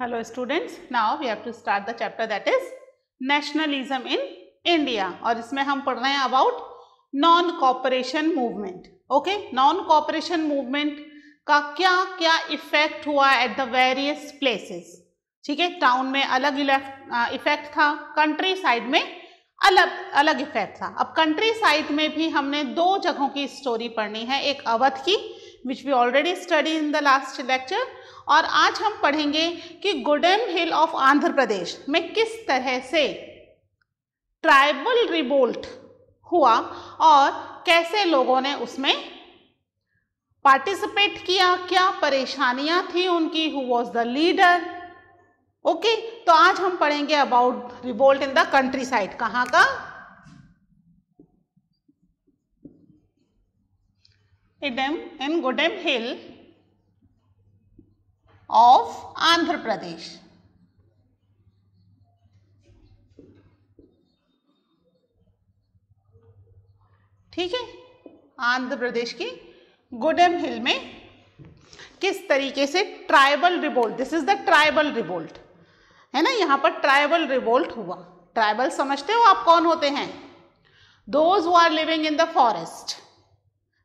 hello students now we have to start the chapter that is nationalism in india aur isme hum pad rahe hain about non cooperation movement okay non cooperation movement का क्या क्या effect हुआ at the various places ठीक है town में अलग effect था country side में अलग अलग इफेक्ट था अब कंट्री साइड में भी हमने दो जगहों की स्टोरी पढ़नी है एक अवध की which we already study in the last lecture और आज हम पढ़ेंगे कि गोडेम हिल ऑफ आंध्र प्रदेश में किस तरह से ट्राइबल रिबोल्ट हुआ और कैसे लोगों ने उसमें पार्टिसिपेट किया क्या परेशानियां थी उनकी who was the leader okay तो आज हम पढ़ेंगे about revolt in the countryside कहाँ का इडम in Gudem hill of Andhra Pradesh ठीक है आंध्र प्रदेश की गुडम हिल में किस तरीके से tribal revolt this is the tribal revolt है ना यहां पर ट्राइबल रिवोल्ट हुआ ट्राइबल समझते हो आप कौन होते हैं those who are living in the forest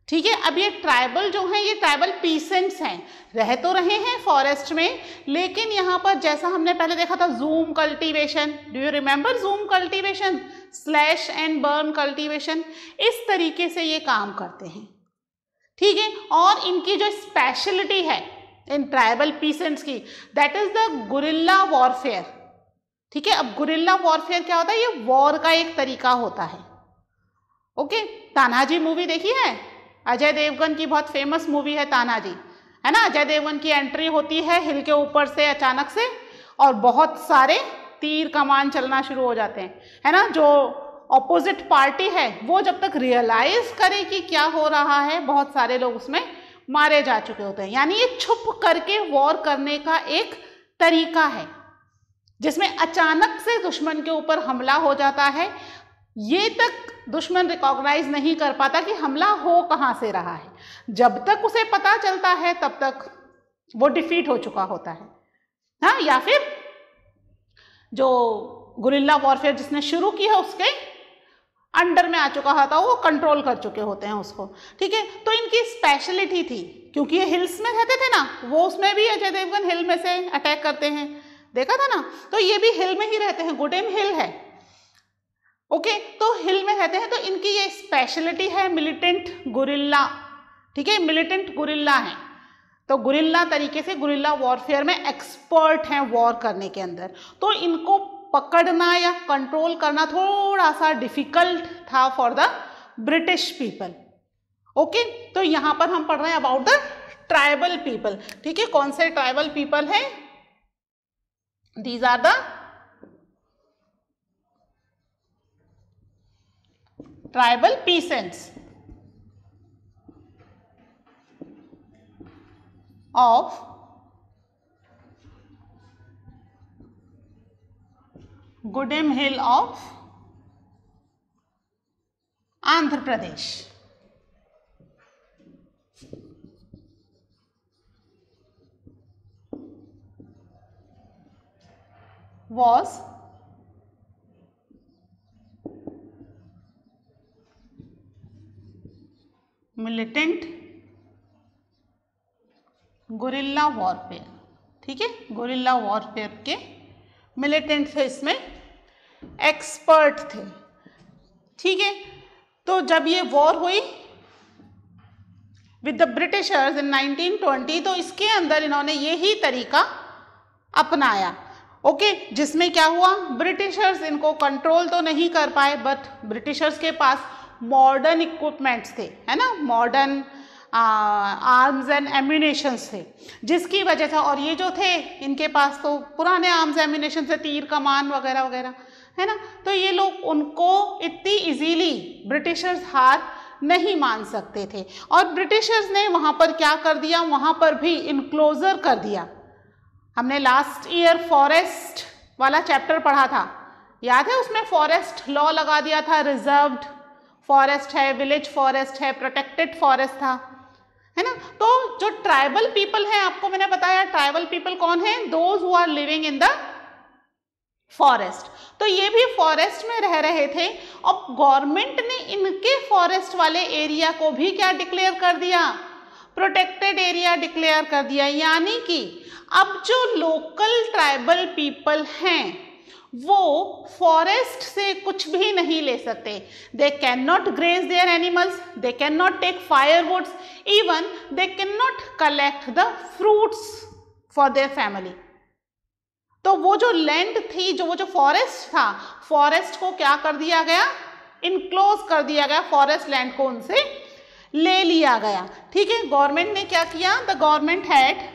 ठीक है अब ये ट्राइबल जो है ये ट्राइबल पीसेंट्स हैं रह तो रहे हैं फॉरेस्ट में लेकिन यहाँ पर जैसा हमने पहले देखा था jhum cultivation do you remember jhum cultivation slash and burn cultivation इस तरीके से ये काम करते हैं ठीक है और इनकी जो स्पेशलिटी है इन ट्राइबल पीसेंट्स की that is the guerrilla warfare ठीक है अब गुरिल्ला वॉरफेयर क्या होता है ये वॉर का एक तरीका होता है ओके तानाजी मूवी देखी है अजय देवगन की बहुत फेमस मूवी है तानाजी है ना अजय देवगन की एंट्री होती है हिल के ऊपर से अचानक से और बहुत सारे तीर कमान चलना शुरू हो जाते हैं है ना जो ऑपोजिट पार्टी है वो जब तक रियलाइज करे कि क्या हो रहा है बहुत सारे लोग उसमें मारे जा चुके होते हैं यानी ये छुप करके वॉर करने का एक तरीका है जिसमें अचानक से दुश्मन के ऊपर हमला हो जाता है ये तक दुश्मन रिकॉग्नाइज नहीं कर पाता कि हमला हो कहाँ से रहा है जब तक उसे पता चलता है तब तक वो डिफीट हो चुका होता है हाँ या फिर जो गुरिल्ला वॉरफेयर जिसने शुरू की है उसके अंडर में आ चुका होता वो कंट्रोल कर चुके होते हैं उसको ठीक है तो इनकी स्पेशलिटी थी क्योंकि ये हिल्स में रहते थे ना वो उसमें भी अजय देवगन हिल में से अटैक करते हैं देखा था ना तो ये भी हिल में ही रहते हैं गुडेम हिल है ओके तो हिल में रहते हैं तो इनकी ये स्पेशलिटी है मिलिटेंट गुरिल्ला ठीक है मिलिटेंट गुरिल्ला है तो गुरिल्ला तरीके से गुरिल्ला वॉरफेयर में एक्सपर्ट हैं वॉर करने के अंदर तो इनको पकड़ना या कंट्रोल करना थोड़ा सा डिफिकल्ट था for the British people okay तो यहाँ पर हम पढ़ रहे हैं अबाउट द ट्राइबल पीपल ठीक है कौन से ट्राइबल पीपल हैं these are the tribal peasants of Gudem Hill of Andhra Pradesh. was militant guerrilla warfare ठीक है गोरिल्ला वॉरफेयर के मिलिटेंट थे इसमें एक्सपर्ट थे ठीक है तो जब ये वॉर हुई विद द ब्रिटिशर्स इन 1920 तो इसके अंदर इन्होंने यही तरीका अपनाया ओके okay, जिसमें क्या हुआ ब्रिटिशर्स इनको कंट्रोल तो नहीं कर पाए बट ब्रिटिशर्स के पास मॉडर्न इक्विपमेंट्स थे है ना मॉडर्न आर्म्स एंड एम्यूनेशंस थे जिसकी वजह से और ये जो थे इनके पास तो पुराने आर्म्स एम्यूनेशन थे तीर कमान वगैरह वगैरह है ना तो ये लोग उनको इतनी इजीली ब्रिटिशर्स हार नहीं मान सकते थे और ब्रिटिशर्स ने वहाँ पर क्या कर दिया वहाँ पर भी इनक्लोज़र कर दिया हमने लास्ट ईयर फॉरेस्ट वाला चैप्टर पढ़ा था याद है उसमें फॉरेस्ट लॉ लगा दिया था रिजर्व्ड फॉरेस्ट है विलेज फॉरेस्ट है प्रोटेक्टेड फॉरेस्ट था है ना तो जो ट्राइबल पीपल है आपको मैंने बताया ट्राइबल पीपल कौन है those who are living in the forest तो ये भी फॉरेस्ट में रह रहे थे और गवर्नमेंट ने इनके फॉरेस्ट वाले एरिया को भी क्या डिक्लेयर कर दिया प्रोटेक्टेड एरिया डिक्लेयर कर दिया यानी कि अब जो लोकल ट्राइबल पीपल हैं वो फॉरेस्ट से कुछ भी नहीं ले सकते they can not graze their animals they can not take fire woods even they can not collect the fruits for their family तो वो जो लैंड थी जो वो जो फॉरेस्ट था फॉरेस्ट को क्या कर दिया गया इनक्लोज कर दिया गया फॉरेस्ट लैंड को उनसे ले लिया गया ठीक है गवर्नमेंट ने क्या किया the government had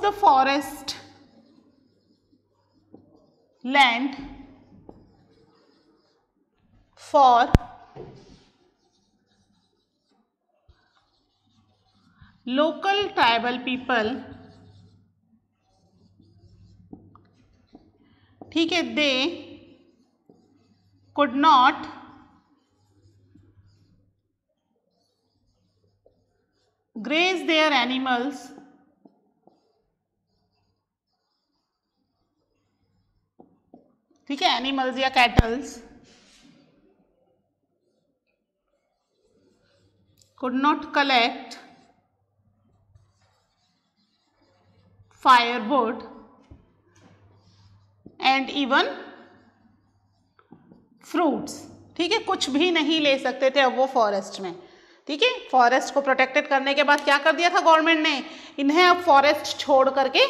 the forest land for local tribal people ठीक है दे could not graze their animals ठीक है एनिमल्स या cattles could not collect fireboard and even fruits ठीक है कुछ भी नहीं ले सकते थे अब वो फॉरेस्ट में ठीक है फॉरेस्ट को प्रोटेक्टेड करने के बाद क्या कर दिया था गवर्नमेंट ने इन्हें अब फॉरेस्ट छोड़ करके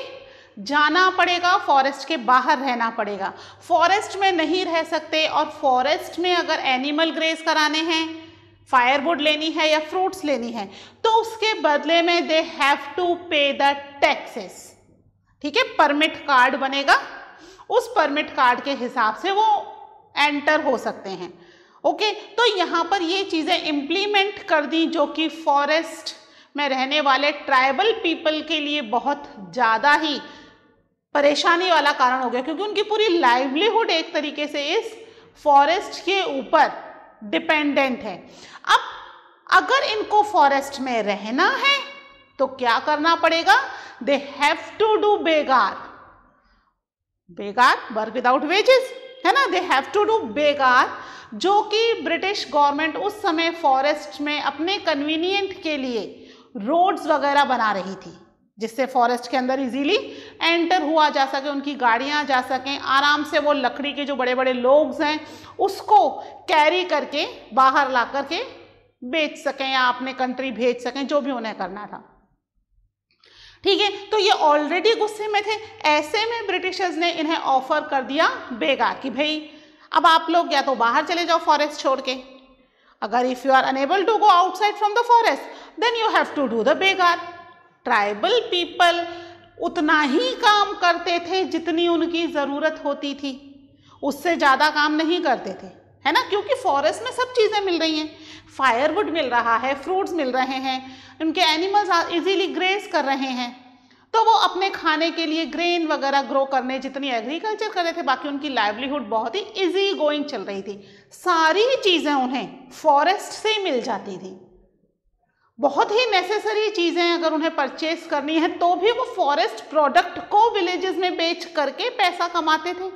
जाना पड़ेगा फॉरेस्ट के बाहर रहना पड़ेगा फॉरेस्ट में नहीं रह सकते और फॉरेस्ट में अगर एनिमल ग्रेस कराने हैं फायरवुड लेनी है या फ्रूट्स लेनी है तो उसके बदले में they have to pay the taxes ठीक है परमिट कार्ड बनेगा उस परमिट कार्ड के हिसाब से वो एंटर हो सकते हैं ओके तो यहाँ पर ये चीज़ें इम्प्लीमेंट कर दी जो कि फॉरेस्ट में रहने वाले ट्राइबल पीपल के लिए बहुत ज़्यादा ही परेशानी वाला कारण हो गया क्योंकि उनकी पूरी लाइवलीहुड एक तरीके से इस फॉरेस्ट के ऊपर डिपेंडेंट है अब अगर इनको फॉरेस्ट में रहना है तो क्या करना पड़ेगा they have to do begar begar work without wages है ना they have to do begar जो कि ब्रिटिश गवर्नमेंट उस समय फॉरेस्ट में अपने कन्वीनियंट के लिए रोड्स वगैरह बना रही थी जिससे फॉरेस्ट के अंदर इजीली एंटर हुआ जा सके उनकी गाड़ियां जा सकें आराम से वो लकड़ी के जो बड़े बड़े लोग्स हैं उसको कैरी करके बाहर ला करके बेच सकें या अपने कंट्री भेज सकें जो भी उन्हें करना था ठीक है तो ये ऑलरेडी गुस्से में थे ऐसे में ब्रिटिशर्स ने इन्हें ऑफर कर दिया बेगा कि भाई अब आप लोग या तो बाहर चले जाओ फॉरेस्ट छोड़ के अगर if you are unable to go outside from the forest then you have to do the begar tribal people उतना ही काम करते थे जितनी उनकी ज़रूरत होती थी उससे ज़्यादा काम नहीं करते थे है ना क्योंकि फॉरेस्ट में सब चीज़ें मिल रही हैं फायरवुड मिल रहा है फ्रूट्स मिल रहे हैं उनके एनिमल्स इजीली ग्रेस कर रहे हैं तो वो अपने खाने के लिए ग्रेन वगैरह ग्रो करने जितनी एग्रीकल्चर कर रहे थे बाकी उनकी लाइवलीहुड बहुत ही इजी गोइंग चल रही थी सारी चीज़ें उन्हें फॉरेस्ट से ही मिल जाती थी बहुत ही नेसेसरी चीज़ें अगर उन्हें परचेस करनी है तो भी वो फॉरेस्ट प्रोडक्ट को विलेजेस में बेच करके पैसा कमाते थे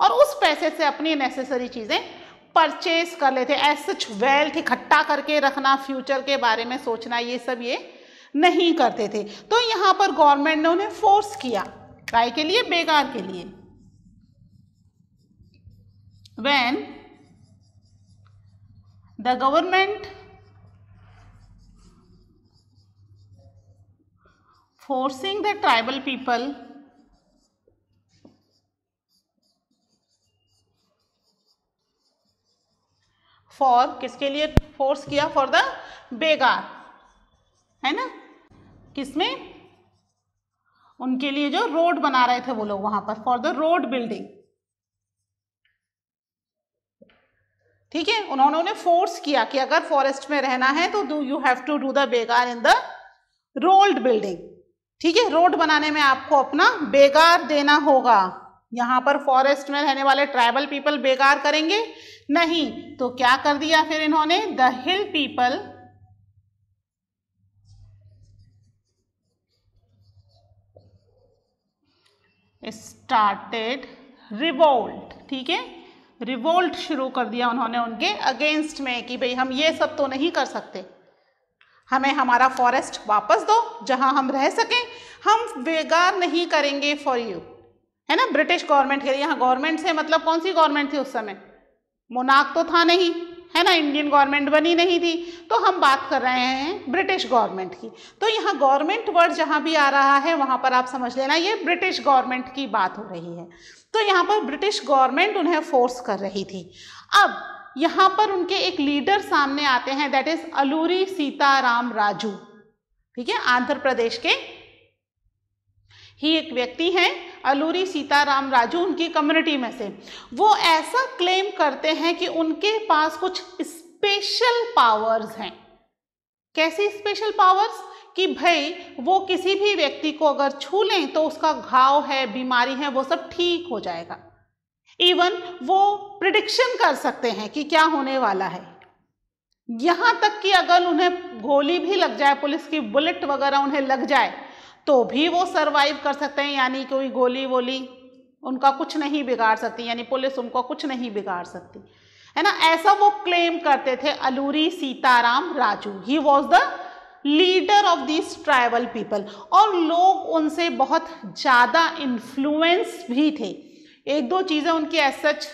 और उस पैसे से अपनी नेसेसरी चीज़ें परचेस कर लेते एज सच वेल्थ इकट्ठा करके रखना फ्यूचर के बारे में सोचना ये सब ये नहीं करते थे तो यहाँ पर गवर्नमेंट ने उन्हें फोर्स किया काय के लिए बेकार के लिए when the government forcing the tribal people for किसके लिए फोर्स किया फॉर द बेगार है ना किसमें उनके लिए जो रोड बना रहे थे वो लोग वहां पर फॉर द रोड बिल्डिंग ठीक है उन्होंने उन्हें फोर्स किया कि अगर फॉरेस्ट में रहना है तो do you have to do the begar in the road building ठीक है रोड बनाने में आपको अपना बेगार देना होगा यहाँ पर फॉरेस्ट में रहने वाले ट्राइबल पीपल बेगार करेंगे नहीं तो क्या कर दिया फिर इन्होंने the hill people started revolt ठीक है रिवोल्ट शुरू कर दिया उन्होंने उनके अगेंस्ट में कि भाई हम ये सब तो नहीं कर सकते हमें हमारा फॉरेस्ट वापस दो जहां हम रह सकें हम बेगार नहीं करेंगे फॉर यू है ना ब्रिटिश गवर्नमेंट के लिए यहाँ गवर्नमेंट से मतलब कौन सी गवर्नमेंट थी उस समय मोनाक तो था नहीं है ना इंडियन गवर्नमेंट बनी नहीं थी तो हम बात कर रहे हैं ब्रिटिश गवर्नमेंट की तो यहाँ गवर्नमेंट वर्ड जहाँ भी आ रहा है वहाँ पर आप समझ लेना ये ब्रिटिश गवर्नमेंट की बात हो रही है तो यहाँ पर ब्रिटिश गवर्नमेंट उन्हें फोर्स कर रही थी अब यहाँ पर उनके एक लीडर सामने आते हैं दैट इज अलूरी सीताराम राजू ठीक है आंध्र प्रदेश के ही एक व्यक्ति हैं अलूरी सीताराम राजू उनकी कम्युनिटी में से वो ऐसा क्लेम करते हैं कि उनके पास कुछ स्पेशल पावर्स हैं कैसी स्पेशल पावर्स कि भाई वो किसी भी व्यक्ति को अगर छू लें तो उसका घाव है बीमारी है वो सब ठीक हो जाएगा इवन वो प्रिडिक्शन कर सकते हैं कि क्या होने वाला है यहाँ तक कि अगर उन्हें गोली भी लग जाए पुलिस की बुलेट वगैरह उन्हें लग जाए तो भी वो सरवाइव कर सकते हैं यानी कोई गोली वोली उनका कुछ नहीं बिगाड़ सकती यानी पुलिस उनको कुछ नहीं बिगाड़ सकती है ना ऐसा वो क्लेम करते थे Alluri Sitarama Raju he was the leader of this tribal people और लोग उनसे बहुत ज़्यादा इन्फ्लुएंस भी थे एक दो चीज़ें उनकी एज सच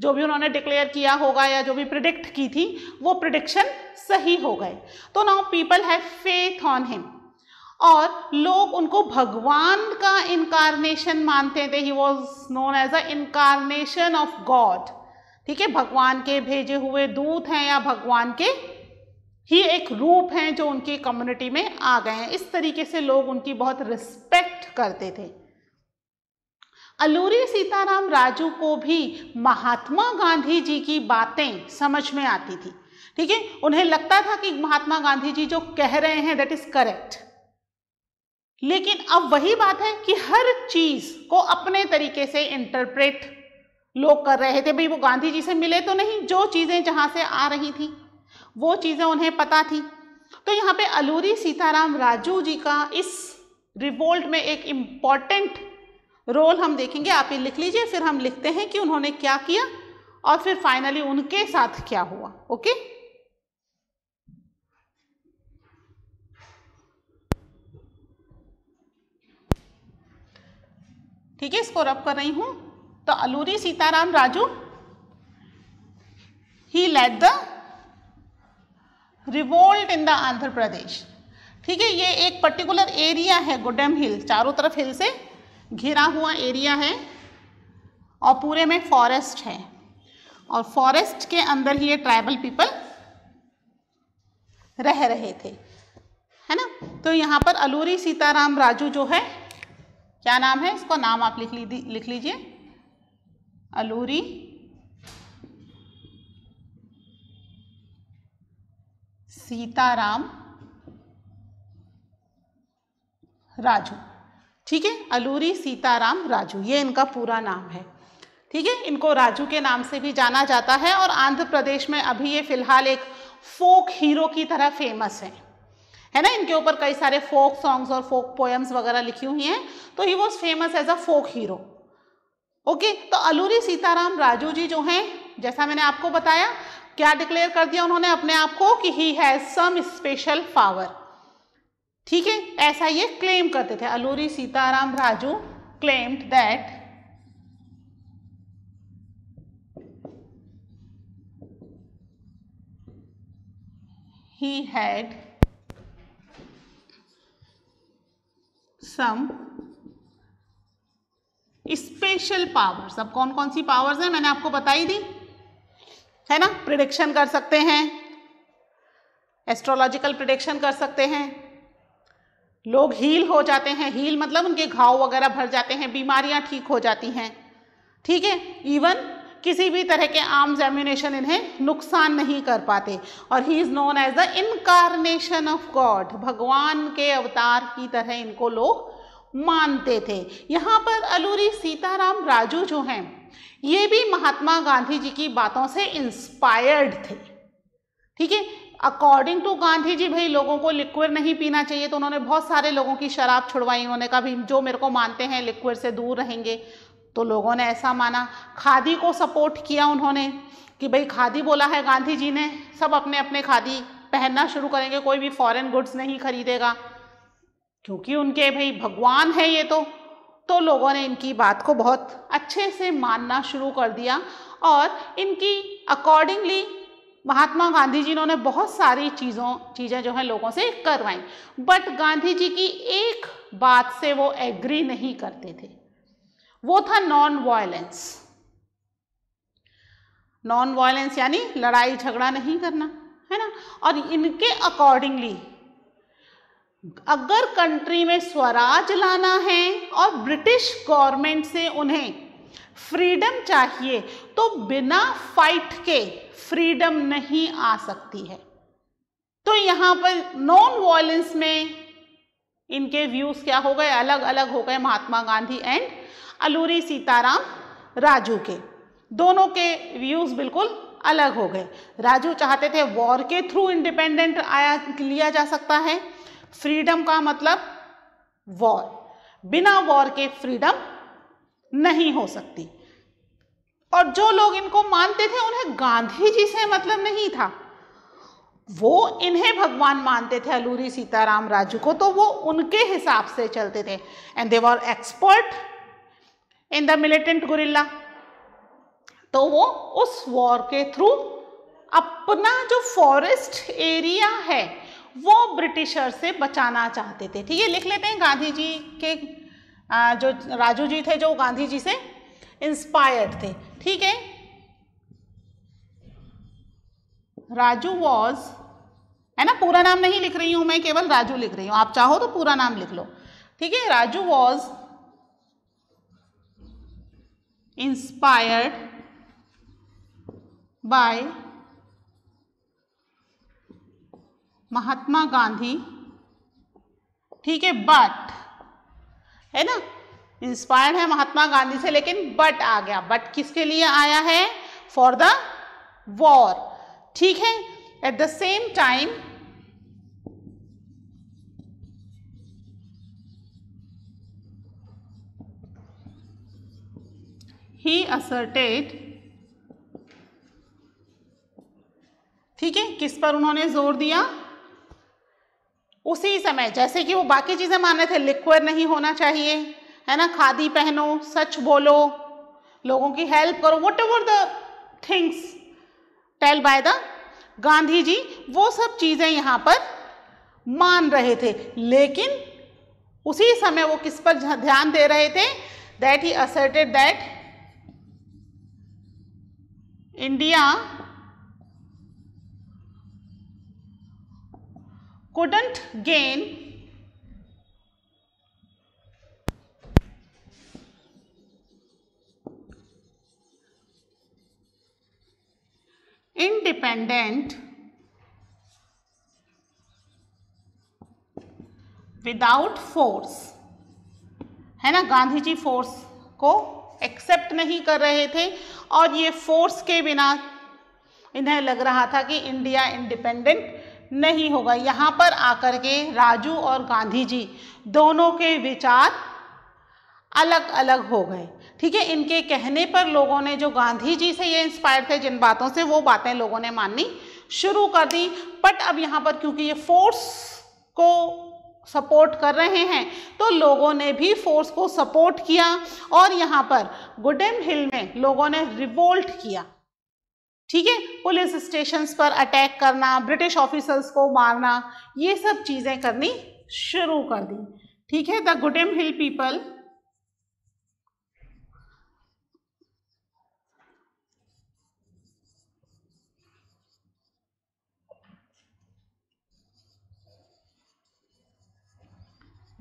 जो भी उन्होंने डिक्लेयर किया होगा या जो भी प्रिडिक्ट की थी वो प्रिडिक्शन सही हो गए तो now people have faith on him और लोग उनको भगवान का इनकारनेशन मानते थे he was known as a incarnation of God ठीक है भगवान के भेजे हुए दूत हैं या भगवान के ही एक रूप हैं जो उनकी कम्युनिटी में आ गए हैं इस तरीके से लोग उनकी बहुत रिस्पेक्ट करते थे अलूरी सीताराम राजू को भी महात्मा गांधी जी की बातें समझ में आती थी ठीक है उन्हें लगता था कि महात्मा गांधी जी जो कह रहे हैं दैट इज करेक्ट लेकिन अब वही बात है कि हर चीज को अपने तरीके से इंटरप्रेट लोग कर रहे थे भाई वो गांधी जी से मिले तो नहीं जो चीज़ें जहां से आ रही थी वो चीज़ें उन्हें पता थी तो यहाँ पे अलूरी सीताराम राजू जी का इस रिवोल्ट में एक इम्पॉर्टेंट रोल हम देखेंगे आप ये लिख लीजिए फिर हम लिखते हैं कि उन्होंने क्या किया और फिर फाइनली उनके साथ क्या हुआ ओके ठीक है इसको रब कर रही हूं तो Alluri Sitarama Raju he led the revolt in the Andhra Pradesh ठीक है ये एक पर्टिकुलर एरिया है गुडम हिल चारों तरफ हिल से घिरा हुआ एरिया है और पूरे में फॉरेस्ट है और फॉरेस्ट के अंदर ही ये ट्राइबल पीपल रह रहे थे है ना तो यहाँ पर अलूरी सीताराम राजू जो है क्या नाम है इसको नाम आप लिख ली लिख लीजिए अलूरी सीताराम राजू ठीक है अलूरी सीताराम राजू ये इनका पूरा नाम है ठीक है इनको राजू के नाम से भी जाना जाता है और आंध्र प्रदेश में अभी ये फिलहाल एक फोक हीरो की तरह फेमस है है ना इनके ऊपर कई सारे फोक सॉन्ग्स और फोक पोएम्स वगैरह लिखी हुई हैं तो he was famous as a folk hero okay तो अलूरी सीताराम राजू जी जो हैं जैसा मैंने आपको बताया क्या डिक्लेयर कर दिया उन्होंने अपने आप को कि he has some special power ठीक है ऐसा ये क्लेम करते थे Alluri Sitarama Raju claimed that he had some special powers अब कौन कौन सी पावर्स हैं मैंने आपको बताई दी है ना प्रिडिक्शन कर सकते हैं एस्ट्रोलॉजिकल प्रिडिक्शन कर सकते हैं लोग हील हो जाते हैं हील मतलब उनके घाव वगैरह भर जाते हैं बीमारियां ठीक हो जाती हैं ठीक है इवन किसी भी तरह के आम जेमिनेशन इन्हें नुकसान नहीं कर पाते और he is known as the incarnation of God भगवान के अवतार की तरह इनको लोग मानते थे यहाँ पर अलूरी सीताराम राजू जो हैं ये भी महात्मा गांधी जी की बातों से इंस्पायर्ड थे ठीक है अकॉर्डिंग टू गांधी जी भाई लोगों को लिक्विड नहीं पीना चाहिए तो उन्होंने बहुत सारे लोगों की शराब छुड़वाई उन्होंने कहा भी जो मेरे को मानते हैं लिक्विड से दूर रहेंगे तो लोगों ने ऐसा माना खादी को सपोर्ट किया उन्होंने कि भाई खादी बोला है गांधी जी ने सब अपने अपने खादी पहनना शुरू करेंगे कोई भी फॉरेन गुड्स नहीं खरीदेगा क्योंकि उनके भाई भगवान है ये तो तो लोगों ने इनकी बात को बहुत अच्छे से मानना शुरू कर दिया और इनकी अकॉर्डिंगली महात्मा गांधी जी ने बहुत सारी चीज़ों चीज़ें जो है लोगों से करवाई बट गांधी जी की एक बात से वो एग्री नहीं करते थे वो था नॉन वायलेंस नॉन वायलेंस यानी लड़ाई झगड़ा नहीं करना है ना और इनके अकॉर्डिंगली अगर कंट्री में स्वराज लाना है और ब्रिटिश गवर्नमेंट से उन्हें फ्रीडम चाहिए तो बिना फाइट के फ्रीडम नहीं आ सकती है तो यहां पर नॉन वॉयलेंस में इनके व्यूज क्या हो गए अलग अलग हो गए महात्मा गांधी एंड अलूरी सीताराम राजू के दोनों के व्यूज बिल्कुल अलग हो गए राजू चाहते थे वॉर के थ्रू इंडिपेंडेंट आया लिया जा सकता है फ्रीडम का मतलब वॉर बिना वॉर के फ्रीडम नहीं हो सकती और जो लोग इनको मानते थे उन्हें गांधी जी से मतलब नहीं था वो इन्हें भगवान मानते थे अलूरी सीताराम राजू को तो वो उनके हिसाब से चलते थे and they were expert in the militant guerrilla तो वो उस वॉर के थ्रू अपना जो फॉरेस्ट एरिया है वो ब्रिटिशर से बचाना चाहते थे ठीक है लिख लेते हैं गांधी जी के जो राजू जी थे जो गांधी जी से इंस्पायर्ड थे ठीक है राजू वॉज है ना पूरा नाम नहीं लिख रही हूं मैं केवल राजू लिख रही हूं आप चाहो तो पूरा नाम लिख लो ठीक है Raju was inspired by Mahatma Gandhi ठीक है बट है ना इंस्पायर्ड है महात्मा गांधी से लेकिन बट आ गया बट किसके लिए आया है फॉर द वॉर ठीक है at the same time he asserted ठीक है किस पर उन्होंने जोर दिया उसी समय जैसे कि वो बाकी चीज़ें मान रहे थे लिक्विड नहीं होना चाहिए है ना खादी पहनो सच बोलो लोगों की हेल्प करो whatever the things tell by the Gandhi ji वो सब चीज़ें यहाँ पर मान रहे थे लेकिन उसी समय वो किस पर ध्यान दे रहे थे that he asserted that India couldn't gain independent without force है ना गांधी जी फोर्स को एक्सेप्ट नहीं कर रहे थे और ये फोर्स के बिना इन्हें लग रहा था कि इंडिया इंडिपेंडेंट नहीं होगा यहाँ पर आकर के राजू और गांधी जी दोनों के विचार अलग अलग हो गए ठीक है इनके कहने पर लोगों ने जो गांधी जी से ये इंस्पायर थे जिन बातों से वो बातें लोगों ने माननी शुरू कर दी बट अब यहाँ पर क्योंकि ये फोर्स को सपोर्ट कर रहे हैं तो लोगों ने भी फोर्स को सपोर्ट किया और यहाँ पर गुडेम हिल में लोगों ने रिवोल्ट किया ठीक है पुलिस स्टेशन पर अटैक करना ब्रिटिश ऑफिसर्स को मारना ये सब चीज़ें करनी शुरू कर दी ठीक है the Gudem hill people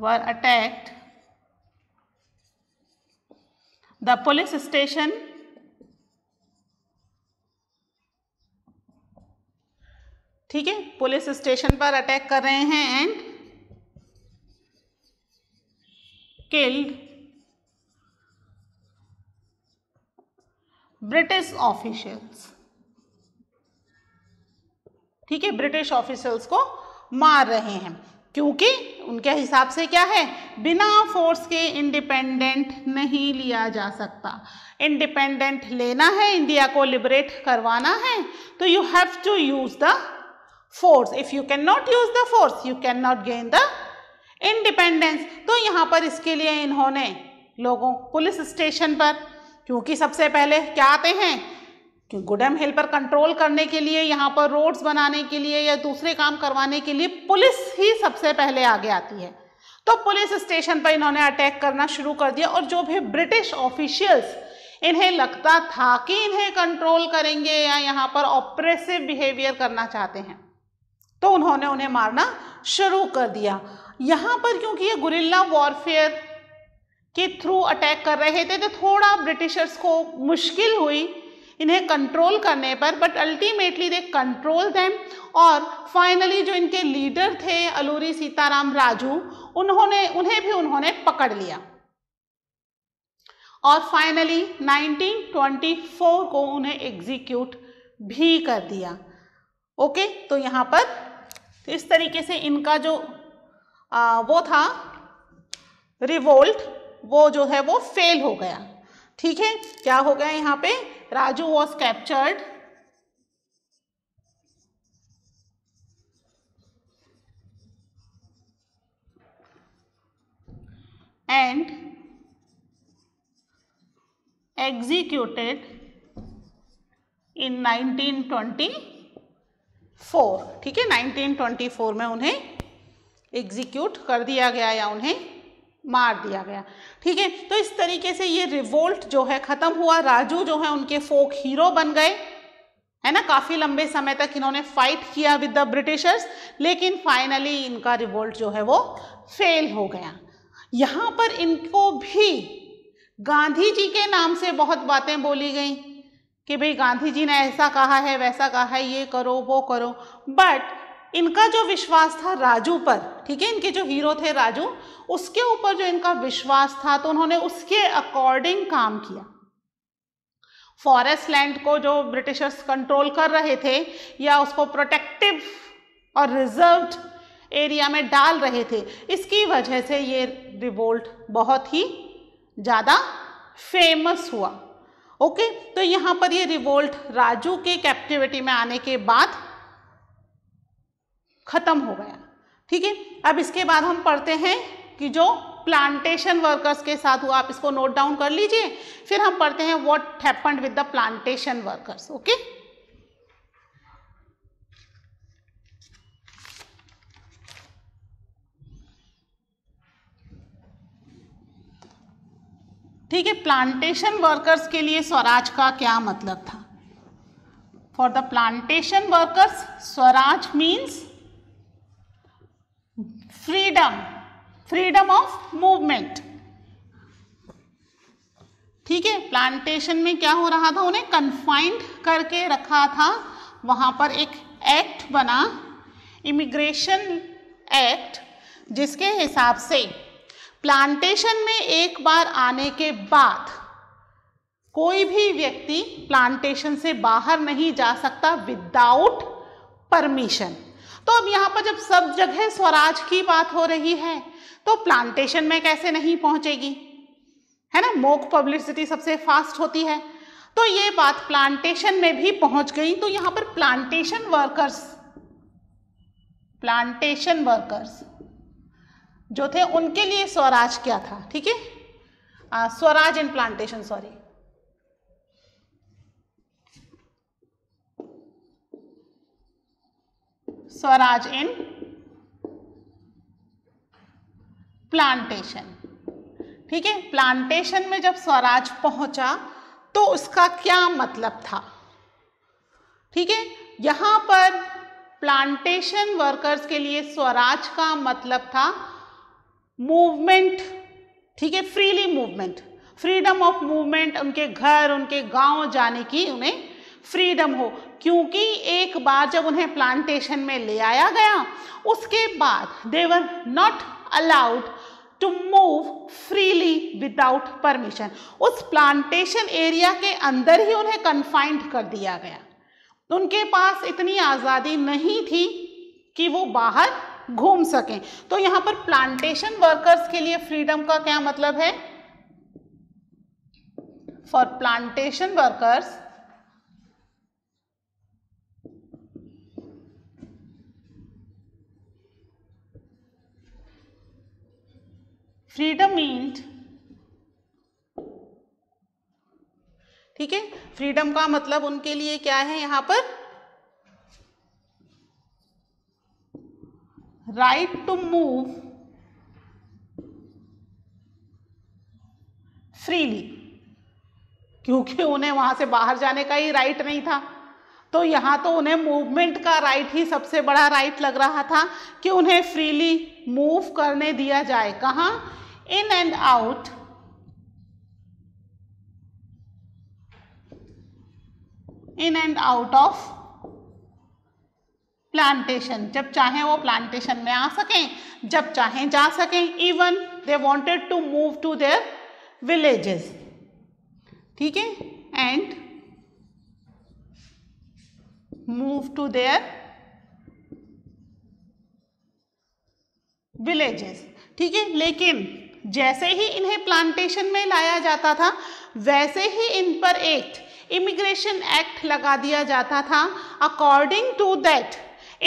were attacked the police station ठीक है पुलिस स्टेशन पर अटैक कर रहे हैं एंड किल्ड ब्रिटिश ऑफिशियल्स ठीक है ब्रिटिश ऑफिशियल्स को मार रहे हैं क्योंकि उनके हिसाब से क्या है बिना फोर्स के इंडिपेंडेंट नहीं लिया जा सकता इंडिपेंडेंट लेना है इंडिया को लिबरेट करवाना है तो you have to use the force if you can not use the force you can not gain the independence तो यहाँ पर इसके लिए इन्होंने लोगों पुलिस स्टेशन पर क्योंकि सबसे पहले क्या आते हैं कि गुडम हिल पर कंट्रोल करने के लिए यहाँ पर रोड्स बनाने के लिए या दूसरे काम करवाने के लिए पुलिस ही सबसे पहले आगे आती है तो पुलिस स्टेशन पर इन्होंने अटैक करना शुरू कर दिया और जो भी ब्रिटिश ऑफिशियल्स इन्हें लगता था कि इन्हें कंट्रोल करेंगे या यहाँ पर ऑपरेसिव बिहेवियर करना चाहते हैं तो उन्होंने उन्हें मारना शुरू कर दिया यहाँ पर क्योंकि ये गुरिल्ला वॉरफेयर के थ्रू अटैक कर रहे थे तो थोड़ा ब्रिटिशर्स को मुश्किल हुई इन्हें कंट्रोल करने पर but ultimately they control them और फाइनली जो इनके लीडर थे अलूरी सीताराम राजू उन्होंने उन्हें भी उन्होंने पकड़ लिया और फाइनली 1924 को उन्हें एग्जीक्यूट भी कर दिया ओके okay, तो यहाँ पर तो इस तरीके से इनका जो आ, वो था रिवोल्ट वो जो है वो फेल हो गया ठीक है क्या हो गया यहाँ पे Raju was captured executed in nineteen 1920 four ठीक है 1924 में उन्हें एग्जीक्यूट कर दिया गया या उन्हें मार दिया गया ठीक है तो इस तरीके से ये रिवोल्ट जो है ख़त्म हुआ राजू जो है उनके फोक हीरो बन गए है ना काफ़ी लंबे समय तक इन्होंने फाइट किया विद द ब्रिटिशर्स लेकिन फाइनली इनका रिवोल्ट जो है वो फेल हो गया यहाँ पर इनको भी गांधी जी के नाम से बहुत बातें बोली गई कि भाई गांधी जी ने ऐसा कहा है वैसा कहा है ये करो वो करो बट इनका जो विश्वास था राजू पर ठीक है इनके जो हीरो थे राजू उसके ऊपर जो इनका विश्वास था तो उन्होंने उसके अकॉर्डिंग काम किया फॉरेस्ट लैंड को जो ब्रिटिशर्स कंट्रोल कर रहे थे या उसको प्रोटेक्टिव और रिजर्व्ड एरिया में डाल रहे थे इसकी वजह से ये रिवोल्ट बहुत ही ज़्यादा फेमस हुआ ओके तो यहां पर ये रिवोल्ट राजू के कैप्टिविटी में आने के बाद खत्म हो गया ठीक है अब इसके बाद हम पढ़ते हैं कि जो प्लांटेशन वर्कर्स के साथ हुआ आप इसको नोट डाउन कर लीजिए फिर हम पढ़ते हैं what happened with the plantation workers okay ठीक है प्लांटेशन वर्कर्स के लिए स्वराज का क्या मतलब था for the plantation workers swaraj means freedom freedom of movement ठीक है प्लांटेशन में क्या हो रहा था उन्हें कन्फाइंड करके रखा था वहां पर एक एक्ट बना इमिग्रेशन एक्ट जिसके हिसाब से प्लांटेशन में एक बार आने के बाद कोई भी व्यक्ति प्लांटेशन से बाहर नहीं जा सकता विदाउट परमिशन तो अब यहाँ पर जब सब जगह स्वराज की बात हो रही है तो प्लांटेशन में कैसे नहीं पहुंचेगी है ना मोक पब्लिसिटी सबसे फास्ट होती है तो ये बात प्लांटेशन में भी पहुंच गई तो यहां पर प्लांटेशन वर्कर्स प्लांटेशन वर्कर्स जो थे उनके लिए स्वराज क्या था ठीक है swaraj in plantation sorry swaraj in plantation ठीक है प्लांटेशन में जब स्वराज पहुंचा तो उसका क्या मतलब था ठीक है यहां पर प्लांटेशन वर्कर्स के लिए स्वराज का मतलब था मूवमेंट ठीक है freely movement freedom of movement उनके घर उनके गांव जाने की उन्हें फ्रीडम हो क्योंकि एक बार जब उन्हें प्लांटेशन में ले आया गया उसके बाद they were not allowed to move freely without permission उस प्लांटेशन एरिया के अंदर ही उन्हें कन्फाइंड कर दिया गया उनके पास इतनी आज़ादी नहीं थी कि वो बाहर घूम सकें तो यहां पर प्लांटेशन वर्कर्स के लिए फ्रीडम का क्या मतलब है for plantation workers freedom meant ठीक है फ्रीडम का मतलब उनके लिए क्या है यहां पर right to move फ्रीली क्योंकि उन्हें वहां से बाहर जाने का ही राइट नहीं था तो यहां तो उन्हें मूवमेंट का राइट ही सबसे बड़ा राइट लग रहा था कि उन्हें फ्रीली मूव करने दिया जाए कहा in and out in and out of plantation जब चाहे वो प्लांटेशन में आ सकें जब चाहे जा सकें even they wanted to move to their villages ठीक है and move to their villages ठीक है लेकिन जैसे ही इन्हें प्लांटेशन में लाया जाता था वैसे ही इन पर एक इमिग्रेशन एक्ट लगा दिया जाता था according to that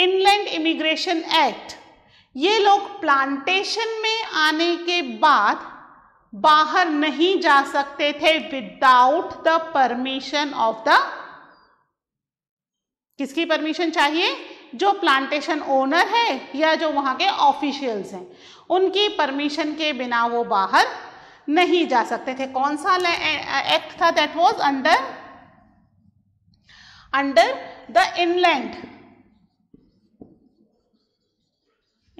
inland immigration act ये लोग प्लांटेशन में आने के बाद बाहर नहीं जा सकते थे without the permission of the किसकी परमिशन चाहिए जो प्लांटेशन ओनर है या जो वहां के ऑफिशियल्स हैं उनकी परमिशन के बिना वो बाहर नहीं जा सकते थे कौन सा एक्ट था that was under under the inland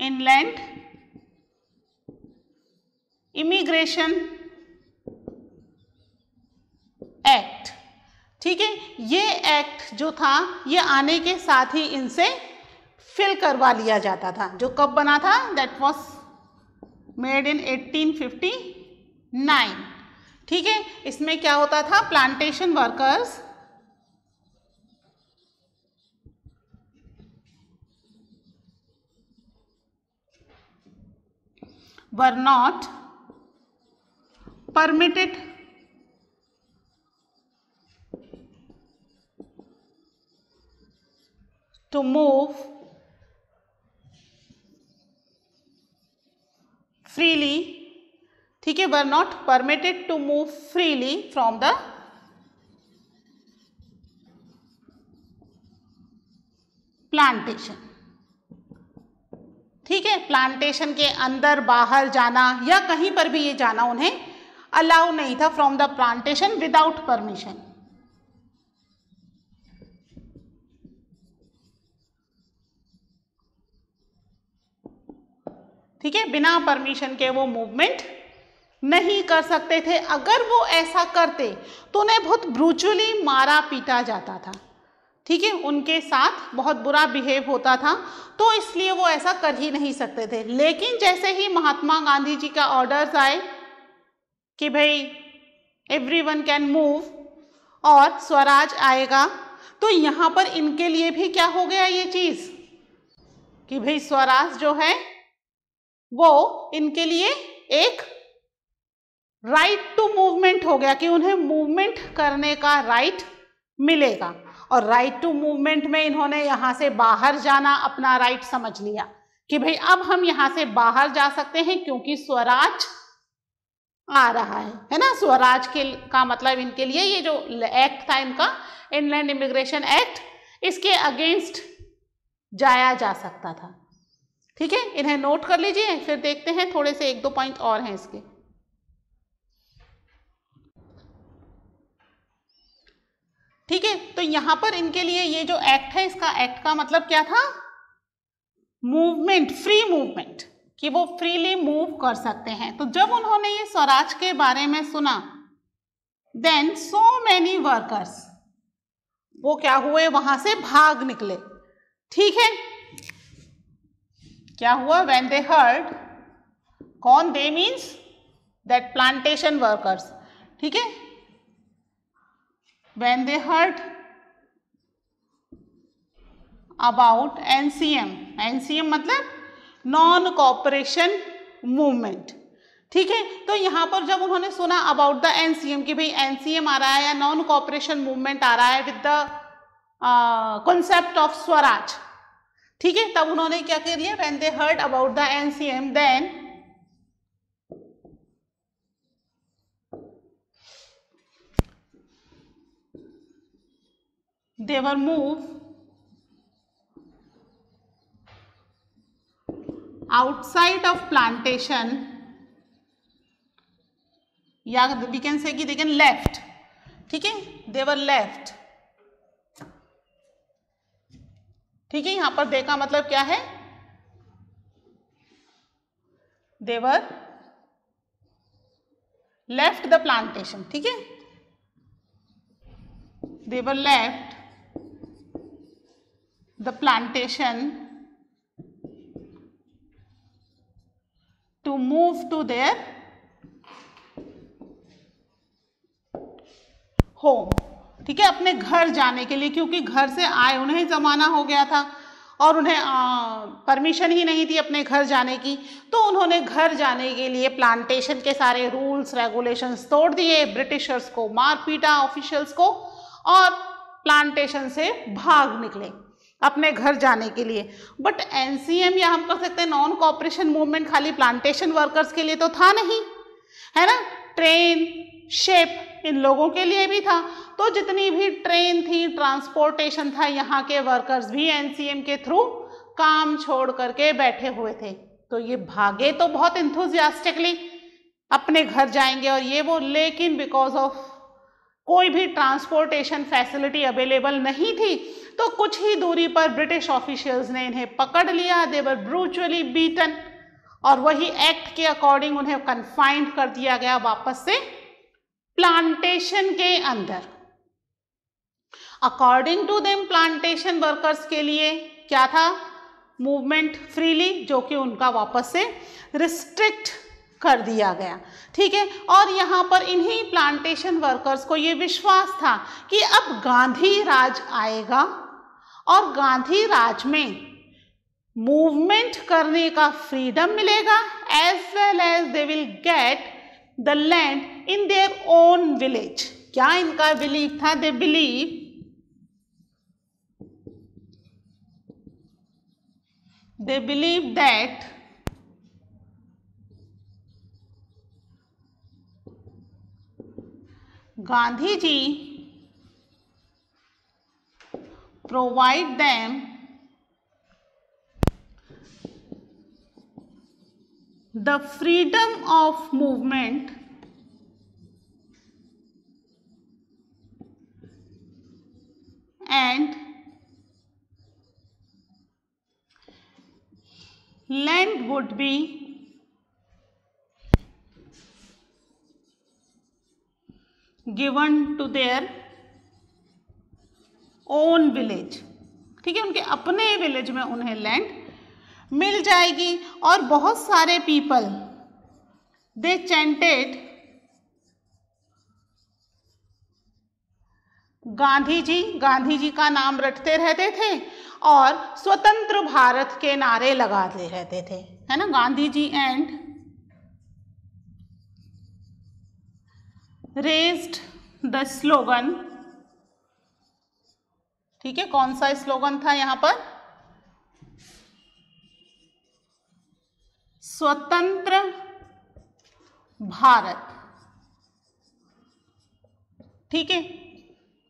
inland immigration act ठीक है ये एक्ट जो था ये आने के साथ ही इनसे फिल करवा लिया जाता था जो कब बना था दैट वॉज मेड इन 1859 ठीक है इसमें क्या होता था plantation workers were not permitted to move freely ठीक है were not permitted to move freely from plantation ठीक है प्लांटेशन के अंदर बाहर जाना या कहीं पर भी ये जाना उन्हें अलाउ नहीं था from the plantation without permission ठीक है बिना परमिशन के वो मूवमेंट नहीं कर सकते थे अगर वो ऐसा करते तो उन्हें बहुत ब्रूचुअली मारा पीटा जाता था ठीक है उनके साथ बहुत बुरा बिहेव होता था तो इसलिए वो ऐसा कर ही नहीं सकते थे लेकिन जैसे ही महात्मा गांधी जी का ऑर्डर आए कि भाई एवरी वन कैन मूव और स्वराज आएगा तो यहाँ पर इनके लिए भी क्या हो गया ये चीज़ कि भाई स्वराज जो है वो इनके लिए एक राइट टू मूवमेंट हो गया कि उन्हें मूवमेंट करने का राइट मिलेगा और राइट टू मूवमेंट में इन्होंने यहाँ से बाहर जाना अपना राइट समझ लिया कि भाई अब हम यहाँ से बाहर जा सकते हैं क्योंकि स्वराज आ रहा है है ना स्वराज के का मतलब इनके लिए ये जो एक्ट था इनका इनलैंड इमिग्रेशन एक्ट इसके अगेंस्ट जाया जा सकता था ठीक है इन्हें नोट कर लीजिए फिर देखते हैं थोड़े से एक दो पॉइंट और हैं इसके ठीक है तो यहां पर इनके लिए ये जो एक्ट है इसका एक्ट का मतलब क्या था मूवमेंट फ्री मूवमेंट कि वो फ्रीली मूव कर सकते हैं तो जब उन्होंने ये स्वराज के बारे में सुना देन सो मैनी वर्कर्स वो क्या हुए वहां से भाग निकले ठीक है क्या हुआ वेन दे हर्ड कौन they means that plantation workers ठीक है when they heard about NCM NCM मतलब नॉन कॉपरेशन मूवमेंट ठीक है तो यहाँ पर जब उन्होंने सुना अबाउट द एनसीएम कि भाई एनसीएम आ रहा है या नॉन कॉपरेशन मूवमेंट आ रहा है with the concept of swaraj ठीक है तब उन्होंने क्या कर लिया when they heard about the NCM then they were moved outside of plantation या we can say they can left ठीक है देवर लेफ्ट ठीक है यहां पर देखा मतलब क्या है देवर लेफ्ट द प्लांटेशन ठीक है they were left the plantation to move to their home ठीक है अपने घर जाने के लिए क्योंकि घर से आए उन्हें ज़माना हो गया था और उन्हें परमिशन ही नहीं थी अपने घर जाने की तो उन्होंने घर जाने के लिए प्लांटेशन के सारे रूल्स रेगुलेशंस तोड़ दिए ब्रिटिशर्स को मार पीटा ऑफिशियल्स को और प्लांटेशन से भाग निकले अपने घर जाने के लिए बट एनसीएम या हम कह सकते हैं नॉन कॉपरेशन मूवमेंट खाली प्लांटेशन वर्कर्स के लिए तो था नहीं है ना ट्रेन शेप इन लोगों के लिए भी था तो जितनी भी ट्रेन थी ट्रांसपोर्टेशन था यहाँ के वर्कर्स भी एनसीएम के थ्रू काम छोड़ करके बैठे हुए थे तो ये भागे तो बहुत इंथुजियास्टिकली अपने घर जाएंगे और ये वो लेकिन बिकॉज ऑफ कोई भी ट्रांसपोर्टेशन फैसिलिटी अवेलेबल नहीं थी तो कुछ ही दूरी पर ब्रिटिश ऑफिशियल्स ने इन्हें पकड़ लिया देवर ब्रूचुअली बीटन और वही एक्ट के अकॉर्डिंग उन्हें कन्फाइंड कर दिया गया वापस से प्लांटेशन के अंदर according to them plantation workers के लिए क्या था मूवमेंट फ्रीली जो कि उनका वापस से रिस्ट्रिक्ट कर दिया गया ठीक है और यहाँ पर इन्हीं प्लांटेशन वर्कर्स को ये विश्वास था कि अब गांधी राज आएगा और गांधी राज में मूवमेंट करने का फ्रीडम मिलेगा as well as they will get the land in their own village क्या इनका बिलीव था they believe they believe that Gandhi ji provide them the freedom of movement and land would be given to their own village ठीक है उनके अपने village में उन्हें land मिल जाएगी और बहुत सारे people they chanted Gandhi ji Gandhi ji का नाम रटते रहते थे और स्वतंत्र भारत के नारे लगाते रहते थे है ना Gandhi ji and raised the slogan ठीक है कौन सा स्लोगन था यहां पर स्वतंत्र भारत ठीक है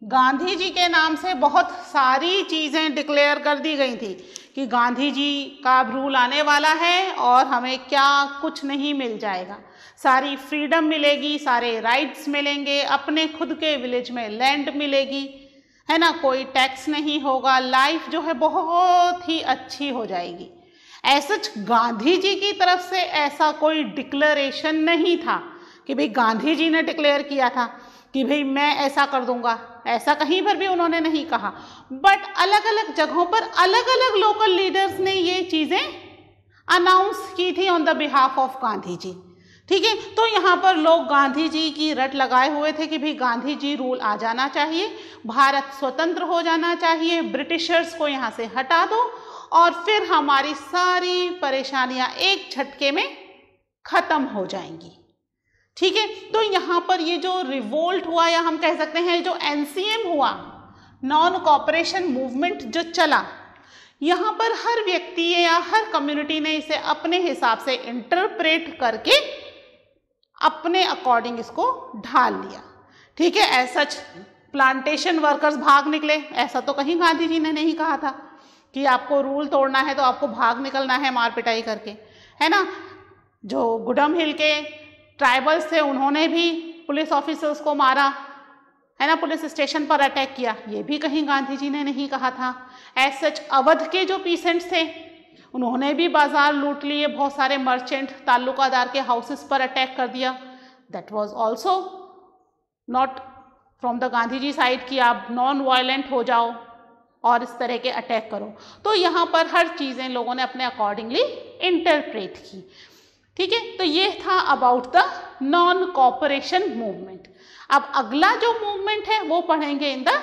गांधी जी के नाम से बहुत सारी चीजें डिक्लेयर कर दी गई थी कि गांधी जी का रूल आने वाला है और हमें क्या कुछ नहीं मिल जाएगा सारी फ्रीडम मिलेगी सारे राइट्स मिलेंगे अपने खुद के विलेज में लैंड मिलेगी है ना कोई टैक्स नहीं होगा लाइफ जो है बहुत ही अच्छी हो जाएगी ऐसा गांधी जी की तरफ से ऐसा कोई डिक्लेरेशन नहीं था कि भाई गांधी जी ने डिक्लेयर किया था कि भाई मैं ऐसा कर दूंगा ऐसा कहीं पर भी उन्होंने नहीं कहा बट अलग अलग जगहों पर अलग अलग लोकल लीडर्स ने ये चीज़ें अनाउंस की थी on the behalf of Gandhi ji ठीक है तो यहाँ पर लोग गांधी जी की रट लगाए हुए थे कि भाई गांधी जी रूल आ जाना चाहिए भारत स्वतंत्र हो जाना चाहिए ब्रिटिशर्स को यहाँ से हटा दो और फिर हमारी सारी परेशानियाँ एक झटके में ख़त्म हो जाएंगी ठीक है तो यहां पर ये जो रिवोल्ट हुआ या हम कह सकते हैं जो एनसीएम हुआ नॉन कॉपरेशन मूवमेंट जो चला यहां पर हर व्यक्ति या हर कम्युनिटी ने इसे अपने हिसाब से इंटरप्रेट करके अपने अकॉर्डिंग इसको ढाल लिया ठीक है ऐसा प्लांटेशन वर्कर्स भाग निकले ऐसा तो कहीं गांधी जी ने नहीं कहा था कि आपको रूल तोड़ना है तो आपको भाग निकलना है मार पिटाई करके है ना जो गुडम हिल के ट्राइबल्स थे उन्होंने भी पुलिस ऑफिसर्स को मारा है ना पुलिस स्टेशन पर अटैक किया ये भी कहीं गांधी जी ने नहीं कहा था एज सच अवध के जो पीसेंट्स थे उन्होंने भी बाजार लूट लिए बहुत सारे मर्चेंट ताल्लुकादार के हाउसेस पर अटैक कर दिया that was also not from the Gandhi ji side कि आप नॉन वायलेंट हो जाओ और इस तरह के अटैक करो तो यहाँ पर हर चीज़ें लोगों ने अपने अकॉर्डिंगली इंटरप्रेट की ठीक है तो ये था about the non cooperation movement अब अगला जो मूवमेंट है वो पढ़ेंगे in the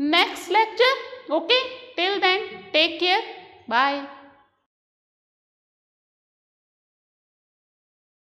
next lecture okay till then take care bye